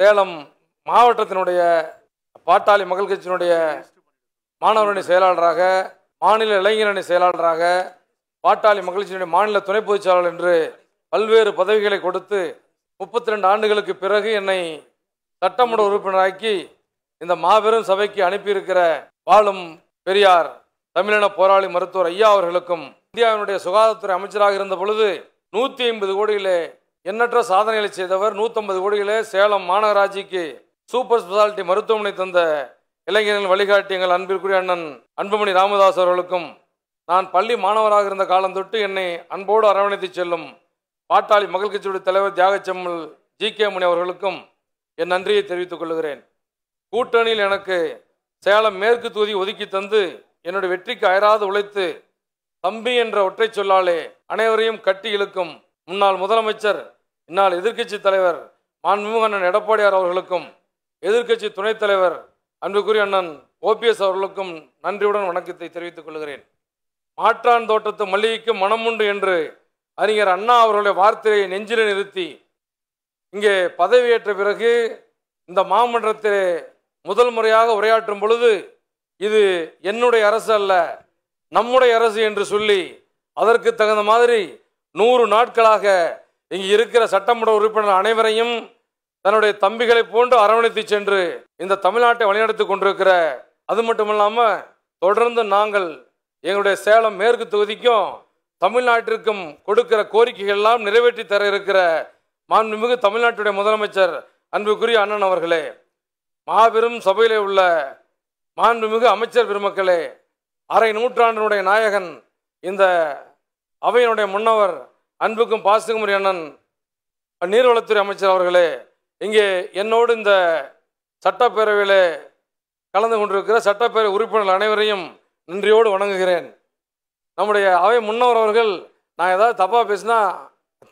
சேலம் மாவட்டத்தினுடைய பாட்டாளி மகள் கட்சியினுடைய மாணவரணி செயலாளராக மாநில இளைஞரணி செயலாளராக பாட்டாளி கட்சியினுடைய மாநில துணை பொதுச் செயலாளர் என்று பல்வேறு பதவிகளை கொடுத்து முப்பத்தி ரெண்டு ஆண்டுகளுக்கு பிறகு என்னை சட்டமன்ற உறுப்பினராக்கி இந்த மாபெரும் சபைக்கு அனுப்பியிருக்கிற வாழும் பெரியார் தமிழின போராளி மருத்துவர் ஐயா அவர்களுக்கும் இந்தியாவினுடைய சுகாதாரத்துறை அமைச்சராக இருந்த பொழுது நூற்றி ஐம்பது கோடியிலே எண்ணற்ற சாதனைகளை செய்தவர் நூற்றம்பது கோடிகளே சேலம் மாநகராட்சிக்கு சூப்பர் ஸ்பெஷாலிட்டி மருத்துவமனை தந்த இளைஞர்கள் வழிகாட்டி எங்கள் அன்பிற்குரிய அண்ணன் அன்புமணி ராமதாஸ் அவர்களுக்கும் நான் பள்ளி மாணவராக இருந்த காலம் தொட்டு என்னை அன்போடு அரவணைத்து செல்லும் பாட்டாளி மகள் கட்சியுடைய தலைவர் தியாகச்செம்மல் ஜி கே மணி அவர்களுக்கும் என் நன்றியை தெரிவித்துக் கொள்கிறேன் கூட்டணியில் எனக்கு சேலம் மேற்கு தொகுதி ஒதுக்கி தந்து என்னுடைய வெற்றிக்கு அயராது உழைத்து தம்பி என்ற ஒற்றை சொல்லாலே அனைவரையும் கட்டி இழுக்கும் முன்னாள் முதலமைச்சர் இன்னால் எதிர்க்கட்சி தலைவர் மாண்புமிகு அண்ணன் எடப்பாடியார் அவர்களுக்கும் எதிர்க்கட்சி துணைத் தலைவர் அன்புக்குரிய அண்ணன் ஓபிஎஸ் அவர்களுக்கும் நன்றியுடன் வணக்கத்தை தெரிவித்துக் கொள்கிறேன் மாற்றான் தோட்டத்து மல்லிகைக்கு மனமுண்டு என்று அறிஞர் அண்ணா அவர்களுடைய வார்த்தையை நெஞ்சிலே நிறுத்தி இங்கே பதவியேற்ற பிறகு இந்த மாமன்றத்திலே முதல் முறையாக உரையாற்றும் பொழுது இது என்னுடைய அரசு அல்ல நம்முடைய அரசு என்று சொல்லி அதற்கு தகுந்த மாதிரி நூறு நாட்களாக இங்கு இருக்கிற சட்டமன்ற உறுப்பினர் அனைவரையும் தன்னுடைய தம்பிகளை போன்று அரவணைத்து சென்று இந்த தமிழ்நாட்டை வழிநடத்தி கொண்டிருக்கிற அது மட்டும் இல்லாமல் தொடர்ந்து நாங்கள் எங்களுடைய சேலம் மேற்கு தொகுதிக்கும் தமிழ்நாட்டிற்கும் கொடுக்கிற கோரிக்கைகள் எல்லாம் நிறைவேற்றி தர இருக்கிற மாண்புமிகு தமிழ்நாட்டுடைய முதலமைச்சர் அன்புக்குரிய அண்ணன் அவர்களே மாபெரும் சபையிலே உள்ள மாண்புமிகு அமைச்சர் பெருமக்களே அரை நூற்றாண்டினுடைய நாயகன் இந்த அவையினுடைய முன்னவர் அன்புக்கும் பாசுக்கும் அண்ணன் நீர்வளத்துறை அமைச்சர் அவர்களே இங்கே என்னோடு இந்த சட்டப்பேரவையில் கலந்து கொண்டிருக்கிற சட்டப்பேரவை உறுப்பினர்கள் அனைவரையும் நன்றியோடு வணங்குகிறேன் நம்முடைய அவை முன்னவர் அவர்கள் நான் ஏதாவது தப்பாக பேசினா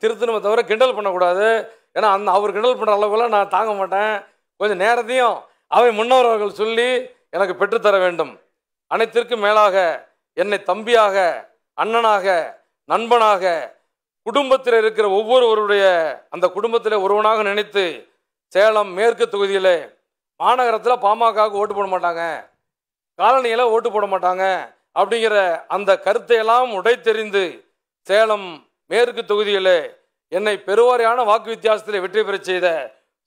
திருத்தணுமை தவிர கிண்டல் பண்ணக்கூடாது ஏன்னா அந்த அவர் கிண்டல் பண்ணுற அளவுக்குலாம் நான் தாங்க மாட்டேன் கொஞ்சம் நேரத்தையும் அவை முன்னவர் சொல்லி எனக்கு பெற்றுத்தர வேண்டும் அனைத்திற்கும் மேலாக என்னை தம்பியாக அண்ணனாக நண்பனாக குடும்பத்தில் இருக்கிற ஒவ்வொருவருடைய அந்த குடும்பத்தில் ஒருவனாக நினைத்து சேலம் மேற்கு தொகுதியில் மாநகரத்தில் பாமகவுக்கு ஓட்டு போட மாட்டாங்க காலனியில் ஓட்டு போட மாட்டாங்க அப்படிங்கிற அந்த கருத்தையெல்லாம் உடைத்தெறிந்து சேலம் மேற்கு தொகுதியில் என்னை பெருவாரியான வாக்கு வித்தியாசத்தில் வெற்றி பெறச் செய்த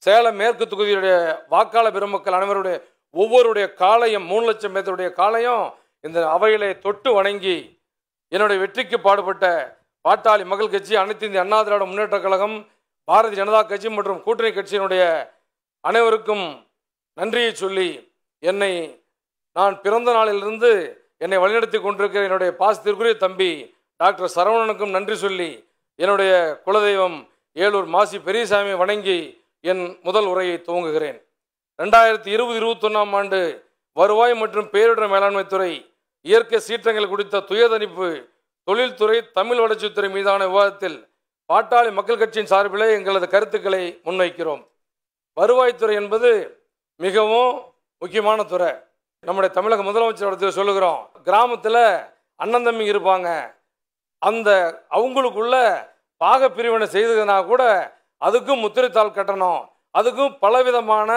சேலம் மேற்கு தொகுதியுடைய வாக்காளர் பெருமக்கள் அனைவருடைய ஒவ்வொருடைய காலையும் மூணு லட்சம் பேருடைய காலையும் இந்த அவையிலே தொட்டு வணங்கி என்னுடைய வெற்றிக்கு பாடுபட்ட பாட்டாளி மகள் கட்சி அனைத்து இந்திய அண்ணா திராவிட முன்னேற்ற கழகம் பாரதிய ஜனதா கட்சி மற்றும் கூட்டணி கட்சியினுடைய அனைவருக்கும் நன்றியை சொல்லி என்னை நான் பிறந்த நாளிலிருந்து என்னை வழிநடத்தி கொண்டிருக்கிற என்னுடைய பாசத்திற்குரிய தம்பி டாக்டர் சரவணனுக்கும் நன்றி சொல்லி என்னுடைய குலதெய்வம் ஏலூர் மாசி பெரியசாமி வணங்கி என் முதல் உரையை துவங்குகிறேன் ரெண்டாயிரத்தி இருபது இருபத்தொன்னாம் ஆண்டு வருவாய் மற்றும் பேரிடர் மேலாண்மை துறை இயற்கை சீற்றங்கள் குறித்த துயதணிப்பு தொழில்துறை தமிழ் வளர்ச்சித்துறை மீதான விவாதத்தில் பாட்டாளி மக்கள் கட்சியின் சார்பிலே எங்களது கருத்துக்களை முன்வைக்கிறோம் வருவாய்த்துறை என்பது மிகவும் முக்கியமான துறை நம்முடைய தமிழக முதலமைச்சர் சொல்லுகிறோம் கிராமத்தில் அண்ணன் தம்பி இருப்பாங்க அந்த அவங்களுக்குள்ள பாக பிரிவினை செய்ததுனா கூட அதுக்கும் முத்திரைத்தாள் கட்டணும் அதுக்கும் பலவிதமான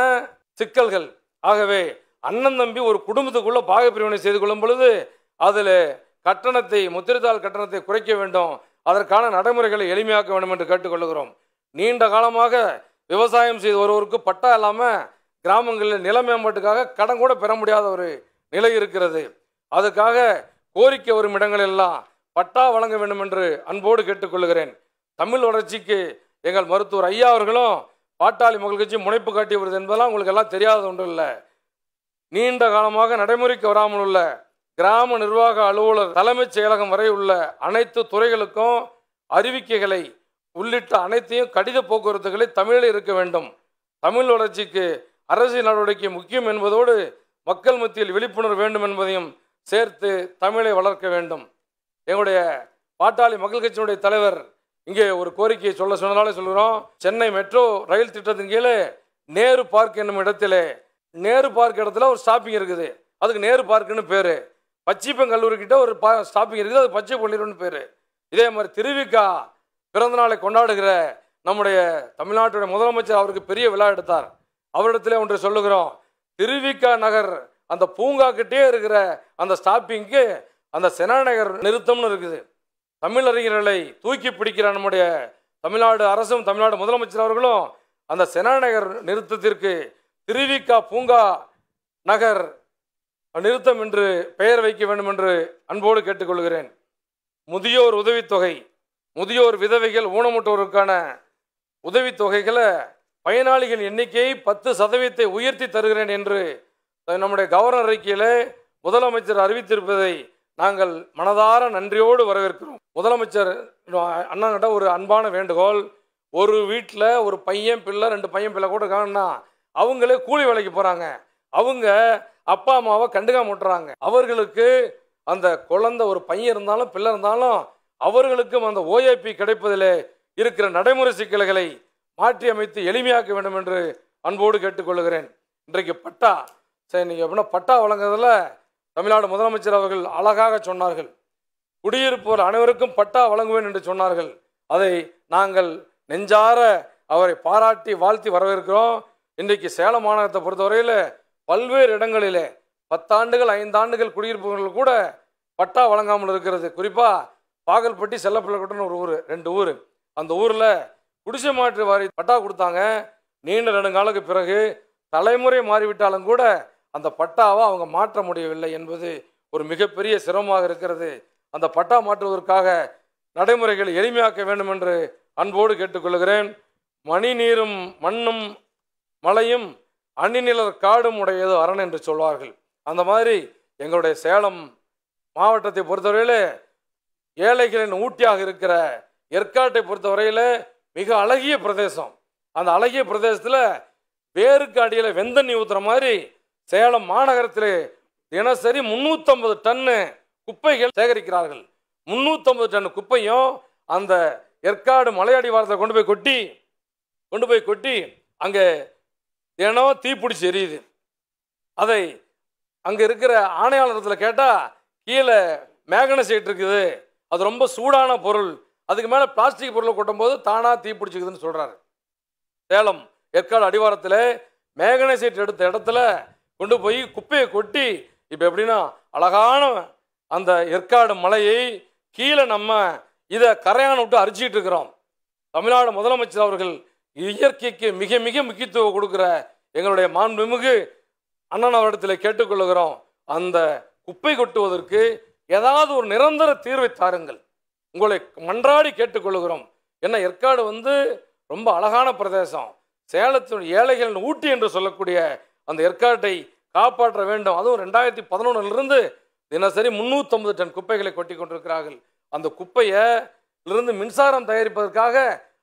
சிக்கல்கள் ஆகவே அண்ணன் தம்பி ஒரு குடும்பத்துக்குள்ளே பாகப்பிரிவினை செய்து கொள்ளும் பொழுது அதில் கட்டணத்தை முத்திரத்தால் கட்டணத்தை குறைக்க வேண்டும் அதற்கான நடைமுறைகளை எளிமையாக்க வேண்டும் என்று கேட்டுக்கொள்கிறோம் நீண்ட காலமாக விவசாயம் செய்து ஒருவருக்கு பட்டா இல்லாமல் கிராமங்களில் நில மேம்பாட்டுக்காக கடன் கூட பெற முடியாத ஒரு நிலை இருக்கிறது அதுக்காக கோரிக்கை வரும் இடங்களெல்லாம் பட்டா வழங்க வேண்டும் என்று அன்போடு கேட்டுக்கொள்கிறேன் தமிழ் வளர்ச்சிக்கு எங்கள் மருத்துவர் ஐயா அவர்களும் பாட்டாளி மகள் கட்சி முனைப்பு காட்டி வருது என்பதெல்லாம் உங்களுக்கு எல்லாம் தெரியாத ஒன்றும் இல்லை நீண்ட காலமாக நடைமுறைக்கு வராமல் உள்ள கிராம நிர்வாக அலுவலர் தலைமைச் செயலகம் வரை உள்ள அனைத்து துறைகளுக்கும் அறிவிக்கைகளை உள்ளிட்ட அனைத்தையும் கடித போக்குவரத்துகளை தமிழில் இருக்க வேண்டும் தமிழ் வளர்ச்சிக்கு அரசியல் நடவடிக்கை முக்கியம் என்பதோடு மக்கள் மத்தியில் விழிப்புணர்வு வேண்டும் என்பதையும் சேர்த்து தமிழை வளர்க்க வேண்டும் எங்களுடைய பாட்டாளி மக்கள் கட்சியினுடைய தலைவர் இங்கே ஒரு கோரிக்கையை சொல்ல சொன்னதாலே சொல்கிறோம் சென்னை மெட்ரோ ரயில் திட்டத்தின் கீழே நேரு பார்க் என்னும் இடத்திலே நேரு பார்க் இடத்துல ஒரு ஸ்டாப்பிங் இருக்குது அதுக்கு நேரு பார்க்குன்னு பேர் பச்சிப்பன் கல்லூரிக்கிட்ட ஒரு பா ஸ்டாப்பிங் இருக்குது அது பச்சை பள்ளிரும்னு பேர் இதே மாதிரி திருவிக்கா பிறந்த நாளை கொண்டாடுகிற நம்முடைய தமிழ்நாட்டுடைய முதலமைச்சர் அவருக்கு பெரிய விழா எடுத்தார் அவரிடத்துல ஒன்று சொல்லுகிறோம் திருவிக்கா நகர் அந்த கிட்டே இருக்கிற அந்த ஸ்டாப்பிங்க்கு அந்த செனாநகர் நிறுத்தம்னு இருக்குது தமிழறிஞர்களை தூக்கி பிடிக்கிற நம்முடைய தமிழ்நாடு அரசும் தமிழ்நாடு முதலமைச்சர் அவர்களும் அந்த செனாநகர் நிறுத்தத்திற்கு திருவிக்கா பூங்கா நகர் நிறுத்தம் என்று பெயர் வைக்க வேண்டும் என்று அன்போடு கேட்டுக்கொள்கிறேன் முதியோர் உதவித்தொகை முதியோர் விதவைகள் ஊனமுற்றோருக்கான உதவித்தொகைகளை பயனாளிகள் எண்ணிக்கையை பத்து சதவீதத்தை உயர்த்தி தருகிறேன் என்று நம்முடைய கவர்னர் அறிக்கையில் முதலமைச்சர் அறிவித்திருப்பதை நாங்கள் மனதார நன்றியோடு வரவேற்கிறோம் முதலமைச்சர் அண்ணாங்கிட்ட ஒரு அன்பான வேண்டுகோள் ஒரு வீட்டில் ஒரு பையன் பிள்ளை ரெண்டு பையன் பிள்ளை கூட காணும்னா அவங்களே கூலி வேலைக்கு போகிறாங்க அவங்க அப்பா அம்மாவை கண்டுக்க விட்டுறாங்க அவர்களுக்கு அந்த குழந்தை ஒரு பையன் இருந்தாலும் பிள்ளை இருந்தாலும் அவர்களுக்கும் அந்த ஓஏபி கிடைப்பதில் இருக்கிற நடைமுறை சிக்கல்களை மாற்றி அமைத்து எளிமையாக்க வேண்டும் என்று அன்போடு கேட்டுக்கொள்கிறேன் இன்றைக்கு பட்டா சரி நீங்கள் எப்படின்னா பட்டா வழங்குறதுல தமிழ்நாடு முதலமைச்சர் அவர்கள் அழகாக சொன்னார்கள் குடியிருப்போர் அனைவருக்கும் பட்டா வழங்குவேன் என்று சொன்னார்கள் அதை நாங்கள் நெஞ்சார அவரை பாராட்டி வாழ்த்தி வரவேற்கிறோம் இன்றைக்கு சேலம் மாநகரத்தை பொறுத்தவரையில் பல்வேறு இடங்களிலே பத்தாண்டுகள் ஐந்தாண்டுகள் குடியிருப்புகள் கூட பட்டா வழங்காமல் இருக்கிறது குறிப்பாக பாகல்பட்டி செல்லப்பிள்ளக்கோட்டைன்னு ஒரு ஊர் ரெண்டு ஊர் அந்த ஊரில் குடிசை மாற்று வாரி பட்டா கொடுத்தாங்க நீண்ட நெடுங்காலுக்கு பிறகு தலைமுறை மாறிவிட்டாலும் கூட அந்த பட்டாவை அவங்க மாற்ற முடியவில்லை என்பது ஒரு மிகப்பெரிய சிரமமாக இருக்கிறது அந்த பட்டா மாற்றுவதற்காக நடைமுறைகளை எளிமையாக்க வேண்டும் என்று அன்போடு கேட்டுக்கொள்கிறேன் மணி நீரும் மண்ணும் மலையும் அன்னிநிலர் காடும் உடையது அரண் என்று சொல்வார்கள் அந்த மாதிரி எங்களுடைய சேலம் மாவட்டத்தை பொறுத்தவரையில் ஏழைகளின் ஊட்டியாக இருக்கிற ஏற்காட்டை பொறுத்தவரையில் மிக அழகிய பிரதேசம் அந்த அழகிய பிரதேசத்தில் வேருக்கு அடியில் வெந்தண்ணி ஊற்றுற மாதிரி சேலம் மாநகரத்தில் தினசரி முந்நூற்றம்பது டன்னு குப்பைகள் சேகரிக்கிறார்கள் முந்நூற்றம்பது டன் குப்பையும் அந்த ஏற்காடு மலையடி வாரத்தில் கொண்டு போய் கொட்டி கொண்டு போய் கொட்டி அங்கே தினம் தீப்பிடிச்சி எரியுது அதை அங்கே இருக்கிற ஆணையாளரத்தில் கேட்டால் கீழே சைட் இருக்குது அது ரொம்ப சூடான பொருள் அதுக்கு மேலே பிளாஸ்டிக் பொருளை கொட்டும் போது தானாக தீப்பிடிச்சிக்குதுன்னு சொல்கிறாரு சேலம் ஏற்காடு அடிவாரத்தில் சைட் எடுத்த இடத்துல கொண்டு போய் குப்பையை கொட்டி இப்போ எப்படின்னா அழகான அந்த ஏற்காடு மலையை கீழே நம்ம இதை கரையான விட்டு அரிச்சிக்கிட்டு இருக்கிறோம் தமிழ்நாடு முதலமைச்சர் அவர்கள் இயற்கைக்கு மிக மிக முக்கியத்துவம் கொடுக்குற எங்களுடைய மாண்புமிகு அண்ணன் அவரிடத்தில் கேட்டுக்கொள்கிறோம் அந்த குப்பை கொட்டுவதற்கு ஏதாவது ஒரு நிரந்தர தீர்வை தாருங்கள் உங்களை மன்றாடி கேட்டுக்கொள்கிறோம் ஏன்னா ஏற்காடு வந்து ரொம்ப அழகான பிரதேசம் சேலத்தின் ஏழைகள் ஊட்டி என்று சொல்லக்கூடிய அந்த ஏற்காட்டை காப்பாற்ற வேண்டும் அதுவும் ரெண்டாயிரத்தி பதினொன்றிலிருந்து தினசரி முந்நூற்றம்பது டன் குப்பைகளை கொட்டி கொண்டிருக்கிறார்கள் அந்த குப்பையிலிருந்து மின்சாரம் தயாரிப்பதற்காக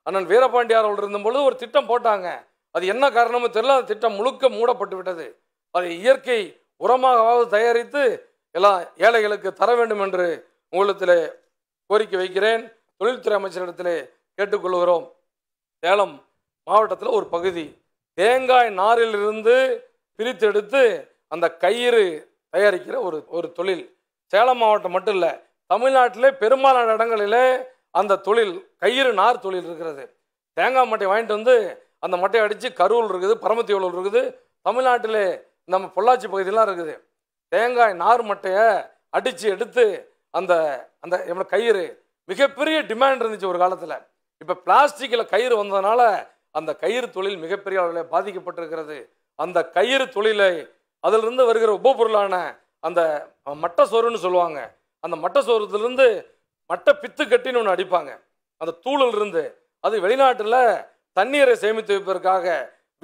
அண்ணன் வீரபாண்டியார் அவர்கள் இருந்தபொழுது ஒரு திட்டம் போட்டாங்க அது என்ன காரணமோ தெரியல அந்த திட்டம் முழுக்க மூடப்பட்டு விட்டது அது இயற்கை உரமாகவாவது தயாரித்து எல்லாம் ஏழைகளுக்கு தர வேண்டும் என்று உங்களிடத்தில் கோரிக்கை வைக்கிறேன் தொழில்துறை அமைச்சரிடத்தில் கேட்டுக்கொள்கிறோம் சேலம் மாவட்டத்தில் ஒரு பகுதி தேங்காய் நாரிலிருந்து பிரித்து எடுத்து அந்த கயிறு தயாரிக்கிற ஒரு ஒரு தொழில் சேலம் மாவட்டம் மட்டும் இல்லை தமிழ்நாட்டிலே பெரும்பாலான இடங்களிலே அந்த தொழில் கயிறு நார் தொழில் இருக்கிறது தேங்காய் மட்டை வாங்கிட்டு வந்து அந்த மட்டையை அடித்து கருவூல் இருக்குது பரமத்தியூலூர் இருக்குது தமிழ்நாட்டிலே நம்ம பொள்ளாச்சி பகுதியெலாம் இருக்குது தேங்காய் நார் மட்டையை அடித்து எடுத்து அந்த அந்த நம்ம கயிறு மிகப்பெரிய டிமாண்ட் இருந்துச்சு ஒரு காலத்தில் இப்போ பிளாஸ்டிக்கில் கயிறு வந்ததுனால அந்த கயிறு தொழில் மிகப்பெரிய அளவில் பாதிக்கப்பட்டிருக்கிறது அந்த கயிறு தொழிலை அதிலிருந்து வருகிற உபப்பொருளான அந்த மட்டை சோறுன்னு சொல்லுவாங்க அந்த மட்டை சோறுலேருந்து மட்டை பித்து கட்டின்னு ஒன்று அடிப்பாங்க அந்த தூளில் இருந்து அது வெளிநாட்டில் தண்ணீரை சேமித்து வைப்பதற்காக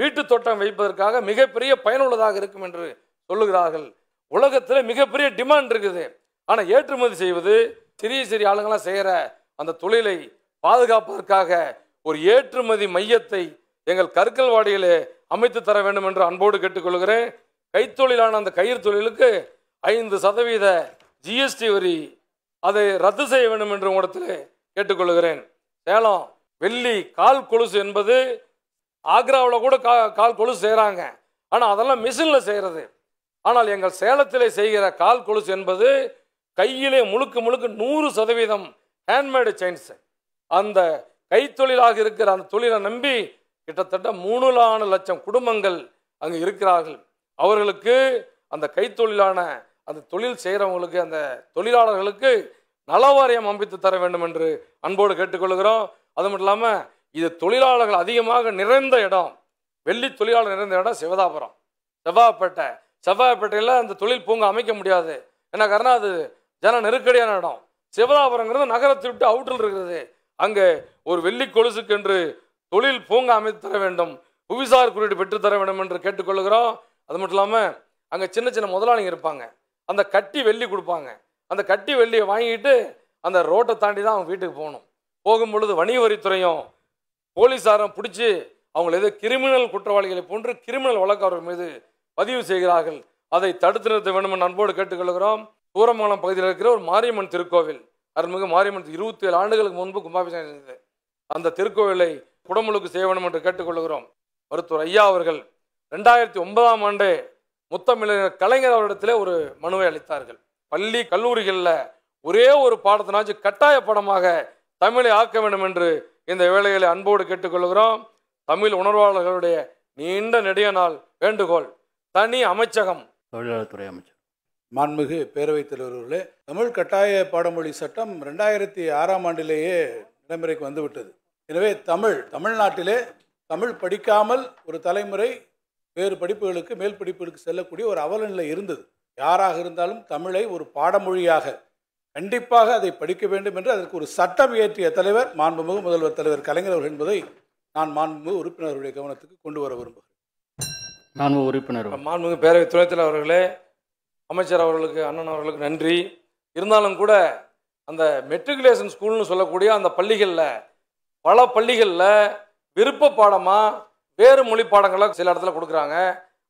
வீட்டு தோட்டம் வைப்பதற்காக மிகப்பெரிய பயனுள்ளதாக இருக்கும் என்று சொல்லுகிறார்கள் உலகத்தில் மிகப்பெரிய டிமாண்ட் இருக்குது ஆனால் ஏற்றுமதி செய்வது சிறிய சிறிய ஆளுங்களாம் செய்கிற அந்த தொழிலை பாதுகாப்பதற்காக ஒரு ஏற்றுமதி மையத்தை எங்கள் கற்கள் வாடியில் அமைத்து தர வேண்டும் என்று அன்போடு கேட்டுக்கொள்கிறேன் கைத்தொழிலான அந்த கயிறு தொழிலுக்கு ஐந்து சதவீத ஜிஎஸ்டி வரி அதை ரத்து செய்ய வேண்டும் என்று உங்களிடத்தில் கேட்டுக்கொள்கிறேன் சேலம் வெள்ளி கால் கொலுசு என்பது ஆக்ராவில் கூட கா கால் கொலுசு செய்கிறாங்க ஆனால் அதெல்லாம் மிஷினில் செய்கிறது ஆனால் எங்கள் சேலத்தில் செய்கிற கால் கொலுசு என்பது கையிலே முழுக்க முழுக்க நூறு சதவீதம் ஹேண்ட்மேடு செயின்ஸு அந்த கைத்தொழிலாக இருக்கிற அந்த தொழிலை நம்பி கிட்டத்தட்ட மூணு லட்சம் குடும்பங்கள் அங்கே இருக்கிறார்கள் அவர்களுக்கு அந்த கைத்தொழிலான அந்த தொழில் செய்கிறவங்களுக்கு அந்த தொழிலாளர்களுக்கு நலவாரியம் அமைத்து தர வேண்டும் என்று அன்போடு கேட்டுக்கொள்கிறோம் அது மட்டும் இல்லாமல் இது தொழிலாளர்கள் அதிகமாக நிறைந்த இடம் வெள்ளி தொழிலாளர் நிறைந்த இடம் சிவதாபுரம் செவ்வாய்ப்பேட்டை செவ்வாய்ப்பேட்டையில் அந்த தொழில் பூங்கா அமைக்க முடியாது என்ன காரணம் அது ஜன நெருக்கடியான இடம் சிவதாபுரங்கிறது நகரத்தை விட்டு அவுட்டில் இருக்கிறது அங்கே ஒரு வெள்ளி கொலுசுக்கு என்று தொழில் பூங்கா அமைத்து தர வேண்டும் புவிசார் குறியீடு பெற்றுத்தர வேண்டும் என்று கேட்டுக்கொள்கிறோம் அது மட்டும் இல்லாமல் அங்கே சின்ன சின்ன முதலாளிங்க இருப்பாங்க அந்த கட்டி வெள்ளி கொடுப்பாங்க அந்த கட்டி வெள்ளியை வாங்கிட்டு அந்த ரோட்டை தாண்டி தான் அவங்க வீட்டுக்கு போகணும் போகும் பொழுது வணிக வரித்துறையும் போலீஸாரும் பிடிச்சி அவங்கள ஏதோ கிரிமினல் குற்றவாளிகளை போன்று கிரிமினல் வழக்கு அவர்கள் மீது பதிவு செய்கிறார்கள் அதை தடுத்து நிறுத்த வேண்டும் என்று அன்போடு கேட்டுக்கொள்கிறோம் தூரமங்கலம் பகுதியில் இருக்கிற ஒரு மாரியம்மன் திருக்கோவில் அருள்மிகு மாரியம்மன் இருபத்தி ஏழு ஆண்டுகளுக்கு முன்பு கும்பாபிஷேகம் செய்தது அந்த திருக்கோவிலை குடமுழுக்கு செய்ய வேண்டும் என்று கேட்டுக்கொள்கிறோம் மருத்துவர் ஐயா அவர்கள் ரெண்டாயிரத்தி ஒன்பதாம் ஆண்டு முத்தமிழர் கலைஞர் அவரிடத்துல ஒரு மனுவை அளித்தார்கள் பள்ளி கல்லூரிகளில் ஒரே ஒரு பாடத்தினாச்சு கட்டாய படமாக தமிழை ஆக்க வேண்டும் என்று இந்த வேலைகளை அன்போடு கேட்டுக்கொள்கிறோம் தமிழ் உணர்வாளர்களுடைய நீண்ட நெடிய நாள் வேண்டுகோள் தனி அமைச்சகம் தொழிலாளர் துறை அமைச்சர் மாண்புமிகு பேரவைத் தலைவர்களே தமிழ் கட்டாய பாடமொழி சட்டம் ரெண்டாயிரத்தி ஆறாம் ஆண்டிலேயே நடைமுறைக்கு வந்துவிட்டது எனவே தமிழ் தமிழ்நாட்டிலே தமிழ் படிக்காமல் ஒரு தலைமுறை வேறு படிப்புகளுக்கு மேல் படிப்புகளுக்கு செல்லக்கூடிய ஒரு அவலநிலை இருந்தது யாராக இருந்தாலும் தமிழை ஒரு பாடமொழியாக கண்டிப்பாக அதை படிக்க வேண்டும் என்று அதற்கு ஒரு சட்டம் இயற்றிய தலைவர் மாண்புமிகு முதல்வர் தலைவர் கலைஞர் அவர்கள் என்பதை நான் மாண்புமிகு உறுப்பினர்களுடைய கவனத்துக்கு கொண்டு வர விரும்புகிறேன் உறுப்பினர் மாண்புமிகு பேரவை துணைத்தலை அவர்களே அமைச்சர் அவர்களுக்கு அண்ணன் அவர்களுக்கு நன்றி இருந்தாலும் கூட அந்த மெட்ரிகுலேஷன் ஸ்கூல்னு சொல்லக்கூடிய அந்த பள்ளிகளில் பல பள்ளிகளில் விருப்ப பாடமாக வேறு மொழி பாடங்களை சில இடத்துல கொடுக்குறாங்க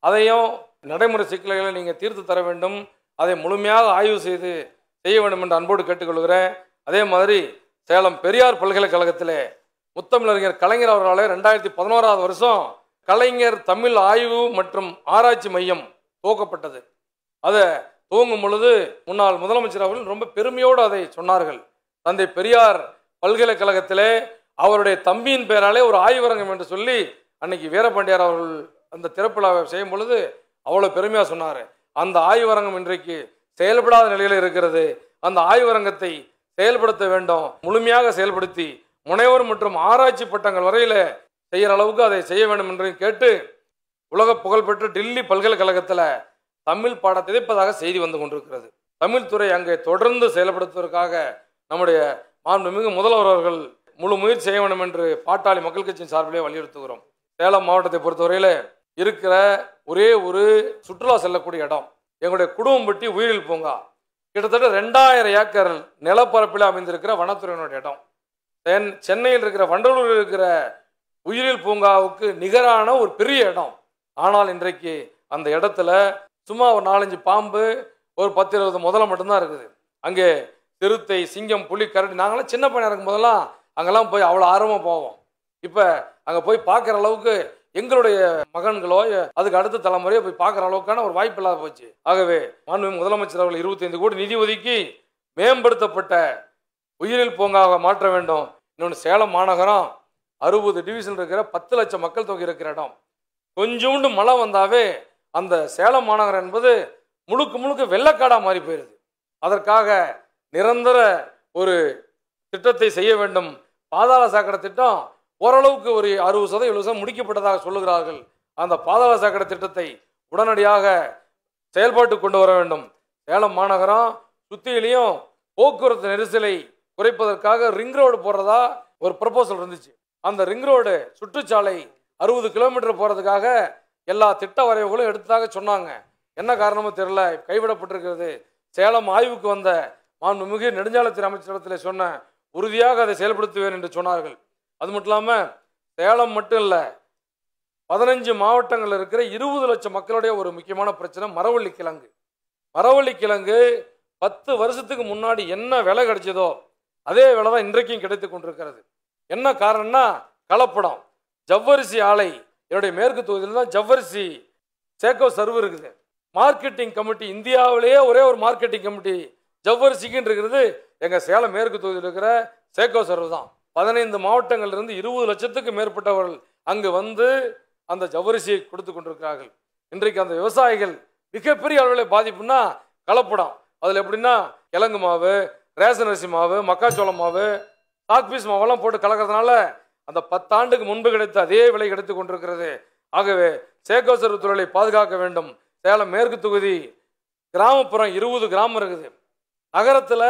அதையும் நடைமுறை சிக்கல்களை நீங்கள் தீர்த்து தர வேண்டும் அதை முழுமையாக ஆய்வு செய்து செய்ய வேண்டும் என்று அன்போடு கேட்டுக்கொள்கிறேன் அதே மாதிரி சேலம் பெரியார் பல்கலைக்கழகத்தில் முத்தமிழறிஞர் கலைஞர் அவர்களாலே ரெண்டாயிரத்தி பதினோராவது வருஷம் கலைஞர் தமிழ் ஆய்வு மற்றும் ஆராய்ச்சி மையம் துவக்கப்பட்டது அதை துவங்கும் பொழுது முன்னாள் முதலமைச்சர் அவர்கள் ரொம்ப பெருமையோடு அதை சொன்னார்கள் தந்தை பெரியார் பல்கலைக்கழகத்திலே அவருடைய தம்பியின் பெயராலே ஒரு ஆய்வரங்கம் என்று சொல்லி அன்னைக்கு வீரபாண்டியார் அவர்கள் அந்த திறப்பிழாவை செய்யும் பொழுது அவ்வளோ பெருமையாக சொன்னார் அந்த ஆய்வரங்கம் இன்றைக்கு செயல்படாத நிலையில் இருக்கிறது அந்த ஆய்வரங்கத்தை செயல்படுத்த வேண்டும் முழுமையாக செயல்படுத்தி முனைவர் மற்றும் ஆராய்ச்சி பட்டங்கள் வரையில் செய்கிற அளவுக்கு அதை செய்ய வேண்டும் என்று கேட்டு உலக புகழ்பெற்ற டில்லி பல்கலைக்கழகத்தில் தமிழ் பாட திதைப்பதாக செய்தி வந்து கொண்டிருக்கிறது தமிழ் துறை அங்கே தொடர்ந்து செயல்படுத்துவதற்காக நம்முடைய மாண்புமிகு முதல்வர் அவர்கள் முழு முயற்சி செய்ய வேண்டும் என்று பாட்டாளி மக்கள் கட்சியின் சார்பிலே வலியுறுத்துகிறோம் சேலம் மாவட்டத்தை பொறுத்தவரையில் இருக்கிற ஒரே ஒரு சுற்றுலா செல்லக்கூடிய இடம் எங்களுடைய குடும்பம் பற்றி உயிரில் பூங்கா கிட்டத்தட்ட ரெண்டாயிரம் ஏக்கர் நிலப்பரப்பில் அமைந்திருக்கிற வனத்துறையினுடைய இடம் தென் சென்னையில் இருக்கிற வண்டலூரில் இருக்கிற உயிரியல் பூங்காவுக்கு நிகரான ஒரு பெரிய இடம் ஆனால் இன்றைக்கு அந்த இடத்துல சும்மா ஒரு நாலஞ்சு பாம்பு ஒரு பத்து இருபது முதல்ல மட்டும்தான் இருக்குது அங்கே திருத்தை சிங்கம் புலி கரடி நாங்களாம் சின்ன பையன் இருக்கும் போதெல்லாம் அங்கெல்லாம் போய் அவ்வளோ ஆர்வமாக போவோம் இப்போ அங்கே போய் பார்க்குற அளவுக்கு எங்களுடைய மகன்களோ அதுக்கு அடுத்த தலைமுறையோ போய் பார்க்குற அளவுக்கான ஒரு வாய்ப்பு இல்லாத போச்சு ஆகவே மாண்பு முதலமைச்சர் அவர்கள் இருபத்தைந்து கோடி நிதி ஒதுக்கி மேம்படுத்தப்பட்ட உயிரில் பூங்காவாக மாற்ற வேண்டும் இன்னொன்று சேலம் மாநகரம் அறுபது டிவிஷன் இருக்கிற பத்து லட்சம் மக்கள் தொகை இருக்கிற இடம் கொஞ்சோண்டு மழை வந்தாவே அந்த சேலம் மாநகரம் என்பது முழுக்க முழுக்க வெள்ளக்காடாக மாறி போயிடுது அதற்காக நிரந்தர ஒரு திட்டத்தை செய்ய வேண்டும் பாதாள சாக்கடை திட்டம் ஓரளவுக்கு ஒரு அறுபது சதவீதம் எழுபது சதவீதம் முடிக்கப்பட்டதாக சொல்லுகிறார்கள் அந்த பாதாள சாக்கடை திட்டத்தை உடனடியாக செயல்பாட்டு கொண்டு வர வேண்டும் சேலம் மாநகரம் சுத்தியிலையும் போக்குவரத்து நெரிசலை குறைப்பதற்காக ரிங் ரோடு போடுறதா ஒரு ப்ரப்போசல் இருந்துச்சு அந்த ரிங் ரோடு சுற்றுச்சாலை அறுபது கிலோமீட்டர் போகிறதுக்காக எல்லா திட்ட வரைவுகளும் எடுத்ததாக சொன்னாங்க என்ன காரணமும் தெரில கைவிடப்பட்டிருக்கிறது சேலம் ஆய்வுக்கு வந்த மாண்புமிகு நெடுஞ்சாலைத்துறை அமைச்சரத்தில் சொன்ன உறுதியாக அதை செயல்படுத்துவேன் என்று சொன்னார்கள் அது மட்டும் இல்லாமல் சேலம் மட்டும் இல்லை பதினஞ்சு மாவட்டங்களில் இருக்கிற இருபது லட்சம் மக்களுடைய ஒரு முக்கியமான பிரச்சனை மரவள்ளி கிழங்கு மரவள்ளி கிழங்கு பத்து வருஷத்துக்கு முன்னாடி என்ன விலை கிடைச்சதோ அதே விலை தான் இன்றைக்கும் கிடைத்து கொண்டிருக்கிறது என்ன காரணம்னா கலப்படம் ஜவ்வரிசி ஆலை என்னுடைய மேற்கு தொகுதியில் தான் ஜவ்வரிசி சேக்கோ சர்வு இருக்குது மார்க்கெட்டிங் கமிட்டி இந்தியாவிலேயே ஒரே ஒரு மார்க்கெட்டிங் கமிட்டி ஜவ்வரிசிக்குன்னு இருக்கிறது எங்கள் சேலம் மேற்கு தொகுதியில் இருக்கிற சேக்கோ சர்வு தான் பதினைந்து மாவட்டங்களிலிருந்து இருபது லட்சத்துக்கு மேற்பட்டவர்கள் அங்கு வந்து அந்த ஜவரிசியை கொடுத்து கொண்டிருக்கிறார்கள் இன்றைக்கு அந்த விவசாயிகள் மிகப்பெரிய அளவில் பாதிப்புனா கலப்படம் அதில் எப்படின்னா கிழங்கு மாவு ரேஷன் அரிசி மாவு மக்காச்சோள மாவு சாக்பீஸ் மாவெல்லாம் போட்டு கலக்கிறதுனால அந்த பத்தாண்டுக்கு முன்பு கிடைத்த அதே விலை கிடைத்து கொண்டிருக்கிறது ஆகவே சேகோசர தொழிலை பாதுகாக்க வேண்டும் சேலம் மேற்கு தொகுதி கிராமப்புறம் இருபது கிராமம் இருக்குது நகரத்தில்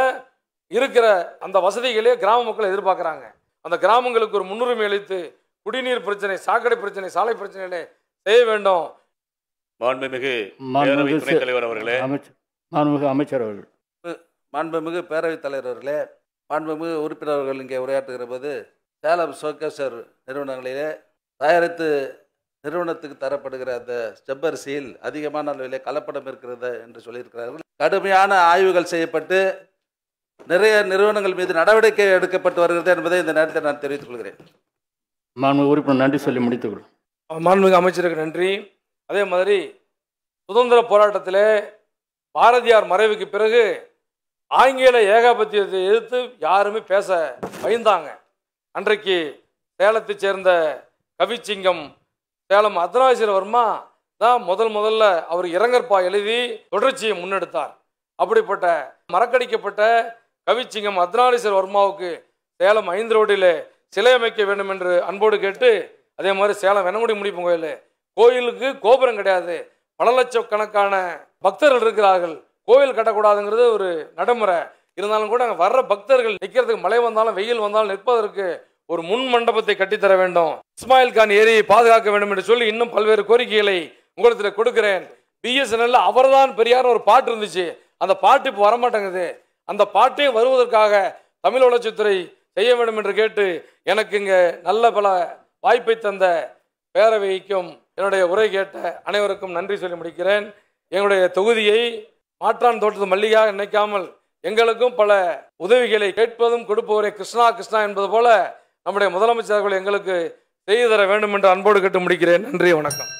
இருக்கிற அந்த வசதிகளே கிராம மக்கள் எதிர்பார்க்குறாங்க அந்த கிராமங்களுக்கு ஒரு முன்னுரிமை அளித்து குடிநீர் பிரச்சனை சாக்கடை பிரச்சனை சாலை பிரச்சனைகளை செய்ய வேண்டும் மாண்புமிகு தலைவர் அவர்களே மாண்புமிகு அமைச்சர் அவர்கள் மாண்புமிகு பேரவைத் தலைவர் அவர்களே மாண்புமிகு உறுப்பினர்கள் இங்கே உரையாற்றுகிற போது சேலம் சோகேஸ்வர் நிறுவனங்களிலே தயாரித்து நிறுவனத்துக்கு தரப்படுகிற அந்த செவ்வரிசையில் அதிகமான அளவிலே கலப்படம் இருக்கிறது என்று சொல்லியிருக்கிறார்கள் கடுமையான ஆய்வுகள் செய்யப்பட்டு நிறைய நிறுவனங்கள் மீது நடவடிக்கை எடுக்கப்பட்டு வருகிறது என்பதை இந்த நேரத்தில் நான் தெரிவித்துக் கொள்கிறேன் மாண்புமிகு உறுப்பினர் நன்றி சொல்லி முடித்துக்கொள்ளும் மாண்புமிகு அமைச்சருக்கு நன்றி அதே மாதிரி சுதந்திர போராட்டத்தில் பாரதியார் மறைவுக்கு பிறகு ஆங்கில ஏகாபத்தியத்தை எதிர்த்து யாருமே பேச பயந்தாங்க அன்றைக்கு சேலத்தை சேர்ந்த கவிச்சிங்கம் சேலம் வர்மா தான் முதல் முதல்ல அவர் இறங்கற்பா எழுதி தொடர்ச்சியை முன்னெடுத்தார் அப்படிப்பட்ட மறக்கடிக்கப்பட்ட கவிச்சிங்கம் அத்னாரீஸ்வர் வர்மாவுக்கு சேலம் ஐந்து ரோட்டில் சிலை அமைக்க வேண்டும் என்று அன்போடு கேட்டு அதே மாதிரி சேலம் வெனங்குடி முடிப்பு கோயில் கோயிலுக்கு கோபுரம் கிடையாது பல லட்சக்கணக்கான பக்தர்கள் இருக்கிறார்கள் கோயில் கட்டக்கூடாதுங்கிறது ஒரு நடைமுறை இருந்தாலும் கூட அங்கே வர்ற பக்தர்கள் நிற்கிறதுக்கு மழை வந்தாலும் வெயில் வந்தாலும் நிற்பதற்கு ஒரு முன் மண்டபத்தை கட்டித்தர வேண்டும் இஸ்மாயில் கான் ஏரியை பாதுகாக்க வேண்டும் என்று சொல்லி இன்னும் பல்வேறு கோரிக்கைகளை உங்களிடத்தில் கொடுக்குறேன் பிஎஸ்என்எல் அவர்தான் பெரியார் ஒரு பாட்டு இருந்துச்சு அந்த பாட்டு இப்போ வரமாட்டேங்குது அந்த பாட்டே வருவதற்காக தமிழ் வளர்ச்சித்துறை செய்ய வேண்டும் என்று கேட்டு எனக்கு இங்கே நல்ல பல வாய்ப்பை தந்த பேரவைக்கும் என்னுடைய உரை கேட்ட அனைவருக்கும் நன்றி சொல்லி முடிக்கிறேன் எங்களுடைய தொகுதியை மாற்றான் தோட்டத்து மல்லிகையாக நினைக்காமல் எங்களுக்கும் பல உதவிகளை கேட்பதும் கொடுப்பவரே கிருஷ்ணா கிருஷ்ணா என்பது போல நம்முடைய முதலமைச்சர்கள் எங்களுக்கு செய்து தர வேண்டும் என்று அன்போடு கேட்டு முடிக்கிறேன் நன்றி வணக்கம்